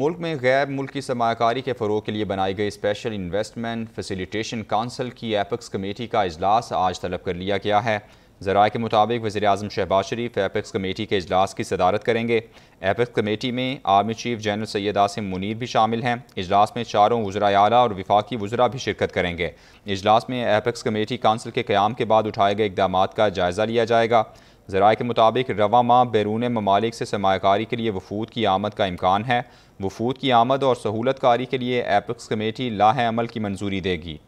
मुल्क में गैर मुल्की सरमाकारी के फ़रोग के लिए बनाई गई स्पेशल इन्वेस्टमेंट फैसिलिटेशन काउंसिल की एपक्स कमेटी का अजलास आज तलब कर लिया गया है ज़रा के मुताबिक वजे अजम शहबाज शरीफ एपेक्स कमेटी के अजलास की सदारत करेंगे एपेक्स कमेटी में army chief general Syed Asim Munir भी शामिल हैं अजलास में चारों वजरा अला और विफाकी वज़रा भी शिरकत करेंगे अजलास में एपेक्स कमेटी काउंसिल के क्याम के बाद उठाए गए इकदाम का जायज़ा लिया जाएगा ज़रा के मुताबिक रवा माह बैरून ममालिक से सरमाकारी के लिए वफूद की आमद का इम्कान है वफूद की आमद और सहूलतकारी के लिए एपक्स कमेटी लाहे अमल की मंजूरी देगी